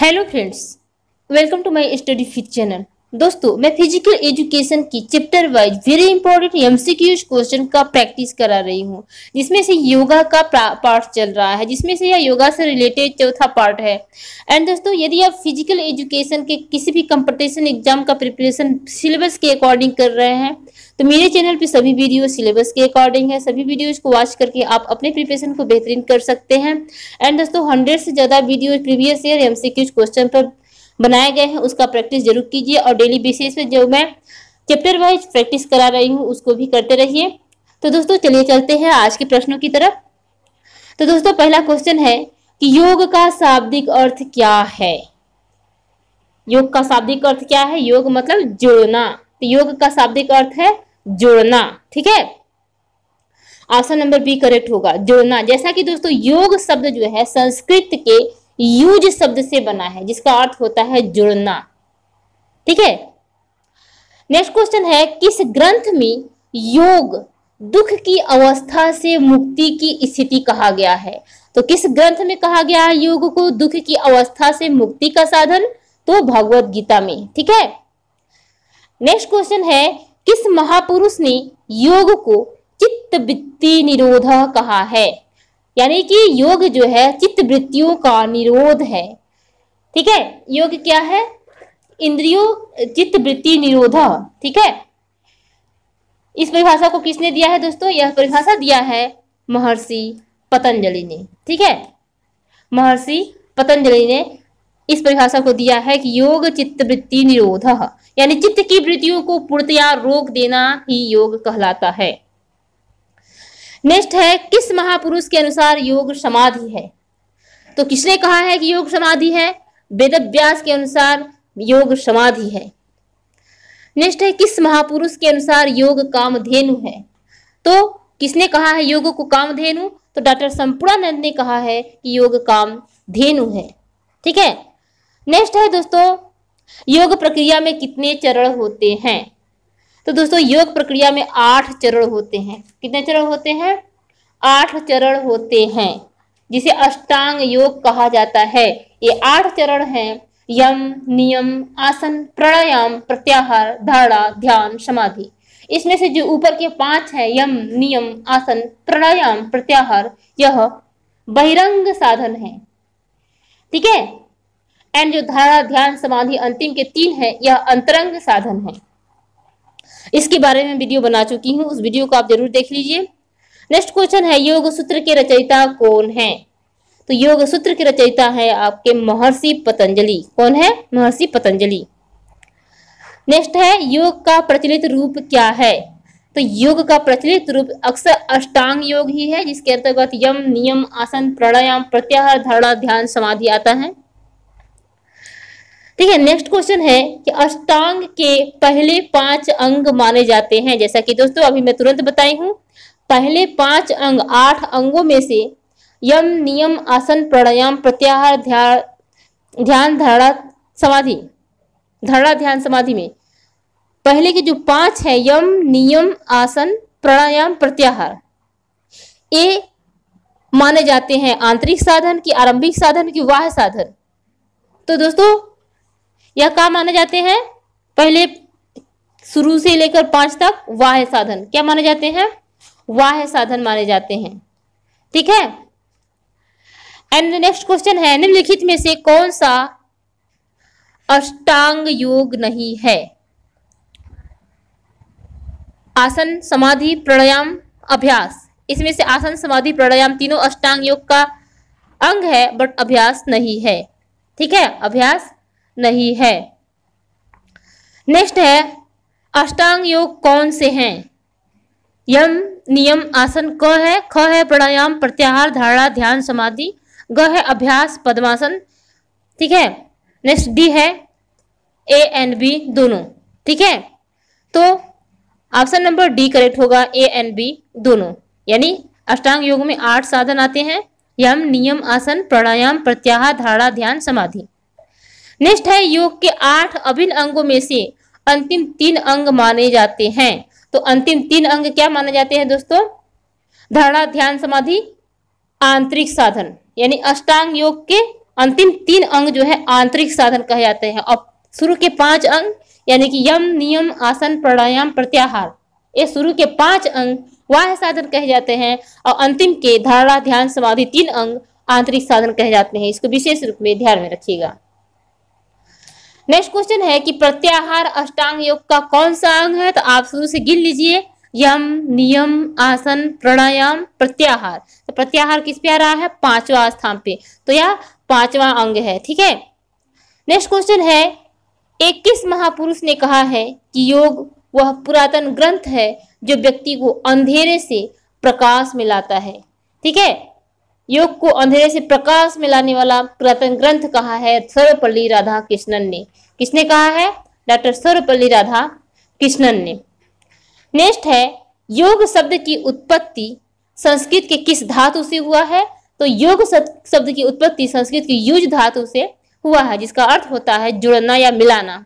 hello friends welcome to my study fit channel दोस्तों मैं physical education की chapter wise very important MCQs question का practice करा रही हूँ जिसमें से योगा का पार्ट चल रहा है जिसमें से यह योगा से रिलेटेड चौथा पार्ट है एंड दोस्तों यदि आप फिजिकल एजुकेशन के किसी भी कंपटीशन एग्जाम का प्रिपरेशन सिलेबस के अकॉर्डिंग कर रहे हैं तो मेरे चैनल पर सभी वीडियो सिलेबस के अकॉर्डिंग है सभी वीडियोज को वॉच करके आप अपने प्रिपरेशन को बेहतरीन कर सकते हैं एंड दोस्तों हंड्रेड से ज़्यादा video previous year MCQs question पर बनाए गए हैं उसका प्रैक्टिस जरूर कीजिए और डेली बेसिस पे जो मैं चैप्टर वाइज प्रैक्टिस करा रही हूँ उसको भी करते रहिए तो दोस्तों चलिए चलते हैं आज के प्रश्नों की तरफ तो दोस्तों पहला क्वेश्चन है कि योग का शाब्दिक अर्थ क्या है योग का शाब्दिक अर्थ क्या है योग मतलब जोड़ना तो योग का शाब्दिक अर्थ है जोड़ना ठीक है ऑप्शन नंबर बी करेक्ट होगा जोड़ना जैसा कि दोस्तों योग शब्द जो है संस्कृत के यूज शब्द से बना है जिसका अर्थ होता है जुड़ना ठीक है नेक्स्ट क्वेश्चन है किस ग्रंथ में योग दुख की अवस्था से मुक्ति की स्थिति कहा गया है तो किस ग्रंथ में कहा गया है योग को दुख की अवस्था से मुक्ति का साधन तो भगवत गीता में ठीक है नेक्स्ट क्वेश्चन है किस महापुरुष ने योग को चित्त वित्ती निरोध कहा है यानी कि योग जो है चित्त वृत्तियों का निरोध है ठीक है योग क्या है इंद्रियों चित्त वृत्ति निरोधा ठीक है इस परिभाषा को किसने दिया है दोस्तों यह परिभाषा दिया है महर्षि पतंजलि ने ठीक है महर्षि पतंजलि ने इस परिभाषा को दिया है कि योग चित्त वृत्ति निरोध यानी चित्त की वृत्तियों को पूर्तया रोक देना ही योग कहलाता है नेक्स्ट है किस महापुरुष के अनुसार योग समाधि है तो किसने कहा है कि योग समाधि है वेद व्यास के अनुसार योग समाधि है नेक्स्ट है किस महापुरुष के अनुसार योग कामधेनु है तो किसने कहा है योग को कामधेनु तो डॉक्टर संपूर्णानंद ने कहा है कि योग काम धेनु है ठीक है नेक्स्ट है दोस्तों योग प्रक्रिया में कितने चरण होते हैं तो दोस्तों योग प्रक्रिया में आठ चरण होते हैं कितने चरण होते हैं आठ चरण होते हैं जिसे अष्टांग योग कहा जाता है ये आठ चरण हैं यम नियम आसन प्राणायाम प्रत्याहार धारणा ध्यान समाधि इसमें से जो ऊपर के पांच हैं यम नियम आसन प्राणायाम प्रत्याहार यह बहिरंग साधन है ठीक है एंड जो धारणा ध्यान समाधि अंतिम के तीन है यह अंतरंग साधन है इसके बारे में वीडियो बना चुकी हूँ उस वीडियो को आप जरूर देख लीजिए नेक्स्ट क्वेश्चन है योग सूत्र के रचयिता कौन है तो योग सूत्र के रचयिता है आपके महर्षि पतंजलि कौन है महर्षि पतंजलि नेक्स्ट है योग का प्रचलित रूप क्या है तो योग का प्रचलित रूप अक्सर अष्टांग योग ही है जिसके अंतर्गत यम नियम आसन प्राणायाम प्रत्याहार धारणा ध्यान समाधि आता है ठीक है नेक्स्ट क्वेश्चन है कि अष्टांग के पहले पांच अंग माने जाते हैं जैसा कि दोस्तों अभी मैं तुरंत बताई हूँ पहले पांच अंग आठ अंगों में से यम नियम आसन प्राणायाम प्रत्याहार ध्यान धारणा समाधि धारणा ध्यान समाधि में पहले के जो पांच है यम नियम आसन प्राणायाम प्रत्याहार ये माने जाते हैं आंतरिक साधन की आरंभिक साधन की वाह साधन तो दोस्तों यह क्या माने जाते हैं पहले शुरू से लेकर पांच तक वाह साधन क्या माने जाते हैं वाह साधन माने जाते हैं ठीक है एंड नेक्स्ट क्वेश्चन है निम्नलिखित में से कौन सा अष्टांग योग नहीं है आसन समाधि प्राणायाम अभ्यास इसमें से आसन समाधि प्राणायाम तीनों अष्टांग योग का अंग है बट अभ्यास नहीं है ठीक है अभ्यास नहीं है नेक्स्ट है अष्टांग योग कौन से हैं यम नियम आसन क है ख है प्राणायाम प्रत्याहार धारणा ध्यान समाधि ग है अभ्यास पद्मासन ठीक है नेक्स्ट डी है ए एंड बी दोनों ठीक है तो ऑप्शन नंबर डी करेक्ट होगा ए एंड बी दोनों यानी अष्टांग योग में आठ साधन आते हैं यम नियम आसन प्राणायाम प्रत्याहार धारणा ध्यान समाधि नेक्स्ट है योग के आठ अभिन्न अंगों में से अंतिम तीन अंग माने जाते हैं तो अंतिम तीन अंग क्या माने जाते हैं दोस्तों धारणा ध्यान समाधि आंतरिक साधन यानी अष्टांग योग के अंतिम तीन अंग जो है आंतरिक साधन कहे जाते हैं और शुरू के पांच अंग यानी कि यम नियम आसन प्राणायाम प्रत्याहार ये शुरू के पांच अंग वाह साधन कहे जाते हैं और अंतिम के धारणा ध्यान समाधि तीन अंग आंतरिक साधन कहे जाते हैं इसको विशेष रूप में ध्यान में रखिएगा नेक्स्ट क्वेश्चन है कि प्रत्याहार अष्टांग योग का कौन सा अंग है तो आप शुरू से गिन लीजिए यम नियम आसन प्राणायाम प्रत्याहार तो प्रत्याहार किस पे आ रहा है पांचवा स्थान पे तो यह पांचवा अंग है ठीक है नेक्स्ट क्वेश्चन है एक किस महापुरुष ने कहा है कि योग वह पुरातन ग्रंथ है जो व्यक्ति को अंधेरे से प्रकाश में लाता है ठीक है योग को अंधेरे से प्रकाश में लाने वाला पुरातन ग्रंथ कहा है सर्वपल्ली राधा कृष्णन ने किसने कहा है डॉक्टर सर्वपल्ली राधा कृष्णन ने नेक्स्ट है योग शब्द की उत्पत्ति संस्कृत के किस धातु से हुआ है तो योग शब्द की उत्पत्ति संस्कृत की युज धातु से हुआ है जिसका अर्थ होता है जुड़ना या मिलाना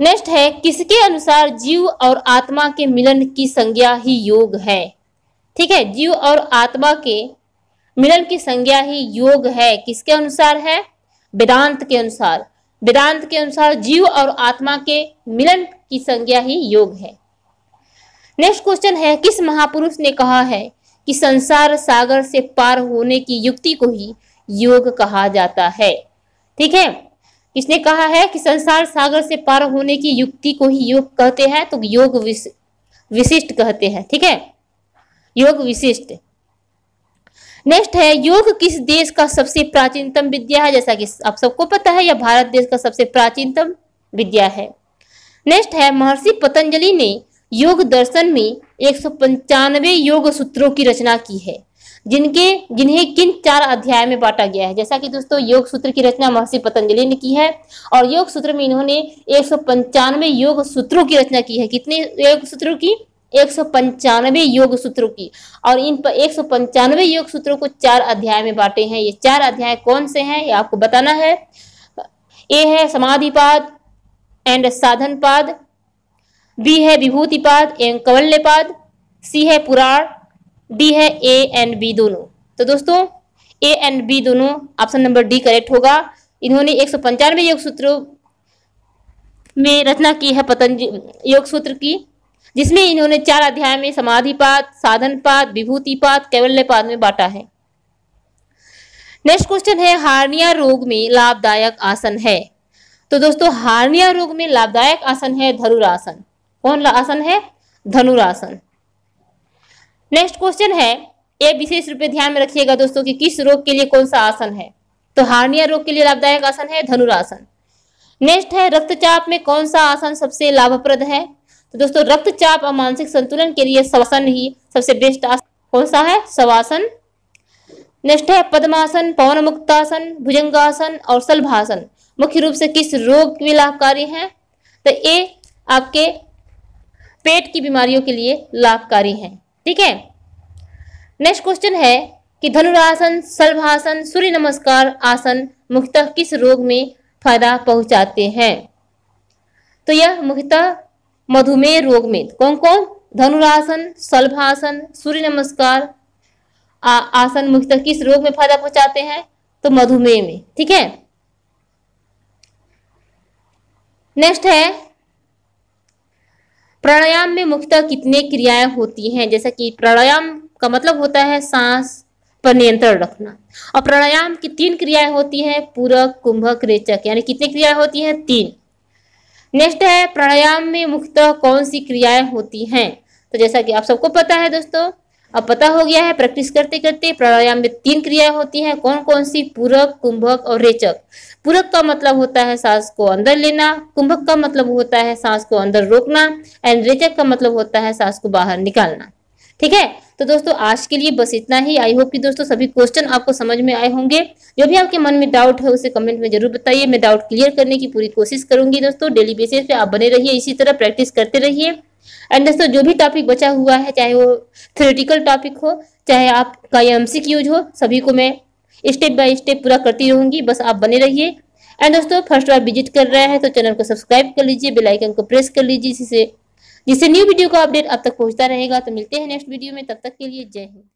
नेक्स्ट है किसके अनुसार जीव और आत्मा के मिलन की संज्ञा ही योग है ठीक है जीव और आत्मा के मिलन की संज्ञा ही योग है किसके अनुसार है वेदांत के अनुसार वेदांत के अनुसार जीव और आत्मा के मिलन की संज्ञा ही योग है नेक्स्ट क्वेश्चन है किस महापुरुष ने कहा है कि संसार सागर से पार होने की युक्ति को ही योग कहा जाता है ठीक है किसने कहा है कि संसार सागर से पार होने की युक्ति को ही योग कहते हैं तो योग विशिष्ट कहते हैं ठीक है योग विशिष्ट नेक्स्ट है योग किस देश का सबसे प्राचीनतम विद्या है जैसा कि आप सबको पता है यह भारत देश का सबसे प्राचीनतम विद्या है नेक्स्ट है महर्षि पतंजलि ने योग दर्शन में एक योग सूत्रों की रचना की है जिनके जिन्हें किन चार अध्याय में बांटा गया है जैसा कि दोस्तों योग सूत्र की रचना महर्षि पतंजलि ने की है और योग सूत्र में इन्होंने एक योग सूत्रों की रचना की है कितने योग सूत्रों की एक सौ पंचानवे योग सूत्रों की और इन पर एक सौ पंचानवे योग सूत्रों को चार अध्याय में बांटे हैं ये चार अध्याय कौन से हैं ये आपको बताना है ए है समाधिपाद एंड पाद बी है विभूतिपाद एवं कवल्यपाद सी है पुराण डी है ए एंड बी दोनों तो दोस्तों ए एंड बी दोनों ऑप्शन नंबर डी करेक्ट होगा इन्होंने एक सौ पंचानवे योग सूत्रों में रचना की है पतंजलि योग सूत्र की जिसमें इन्होंने चार अध्याय में समाधिपात साधनपात विभूतिपात कैवल्यपात में बांटा है नेक्स्ट क्वेश्चन है हार्निया रोग में लाभदायक आसन है तो दोस्तों हार्निया रोग में लाभदायक आसन है धनुरासन कौन आसन है धनुरासन नेक्स्ट क्वेश्चन है ये विशेष रूप में ध्यान में रखिएगा दोस्तों कि किस रोग के लिए कौन सा आसन है तो हार्निया रोग के लिए लाभदायक आसन है धनुरासन नेक्स्ट है रक्तचाप में कौन सा आसन सबसे लाभप्रद है तो दोस्तों रक्तचाप और मानसिक संतुलन के लिए शवासन ही सबसे बेस्ट कौन सा है सवासन नेक्स्ट है पद्मासन पवन मुक्तासन भुजंगासन और सलभासन मुख्य रूप से किस रोग के लाभकारी हैं तो ये आपके पेट की बीमारियों के लिए लाभकारी हैं ठीक है नेक्स्ट क्वेश्चन है कि धनुरासन सलभासन सूर्य नमस्कार आसन मुख्यतः किस रोग में फायदा पहुंचाते हैं तो यह मुख्यतः मधुमेह रोग में कौन कौन धनुरासन सल्भासन सूर्य नमस्कार आ, आसन मुख्यतः किस रोग में फायदा पहुंचाते हैं तो मधुमेह में ठीक है नेक्स्ट है प्राणायाम में मुख्यतः कितने क्रियाएं होती हैं जैसा कि प्राणायाम का मतलब होता है सांस पर नियंत्रण रखना और प्राणायाम की तीन क्रियाएं होती हैं पूरक कुंभक रेचक यानी कितनी क्रियाएं होती हैं तीन नेक्स्ट है प्राणायाम में मुख्यतः कौन सी क्रियाएं होती हैं तो जैसा कि आप सबको पता है दोस्तों अब पता हो गया है प्रैक्टिस करते करते प्राणायाम में तीन क्रियाएं होती हैं कौन कौन सी पूरक कुंभक और रेचक पूरक का मतलब होता है सांस को अंदर लेना कुंभक का मतलब होता है सांस को अंदर रोकना एंड रेचक का मतलब होता है सांस को बाहर निकालना ठीक है तो दोस्तों आज के लिए बस इतना ही आई होप कि दोस्तों सभी क्वेश्चन आपको समझ में आए होंगे जो भी आपके मन में डाउट है उसे कमेंट में जरूर बताइए मैं डाउट क्लियर करने की पूरी कोशिश करूंगी दोस्तों डेली बेसिस पे आप बने रहिए इसी तरह प्रैक्टिस करते रहिए एंड दोस्तों जो भी टॉपिक बचा हुआ है चाहे वो थ्योरेटिकल टॉपिक हो चाहे आपका एम सी यूज हो सभी को मैं स्टेप बाय स्टेप पूरा करती रहूंगी बस आप बने रहिए एंड दोस्तों फर्स्ट बार विजिट कर रहे हैं तो चैनल को सब्सक्राइब कर लीजिए बेल आइकन को प्रेस कर लीजिए जिससे जिससे न्यू वीडियो का अपडेट अब तक पहुंचता रहेगा तो मिलते हैं नेक्स्ट वीडियो में तब तक के लिए जय हिंद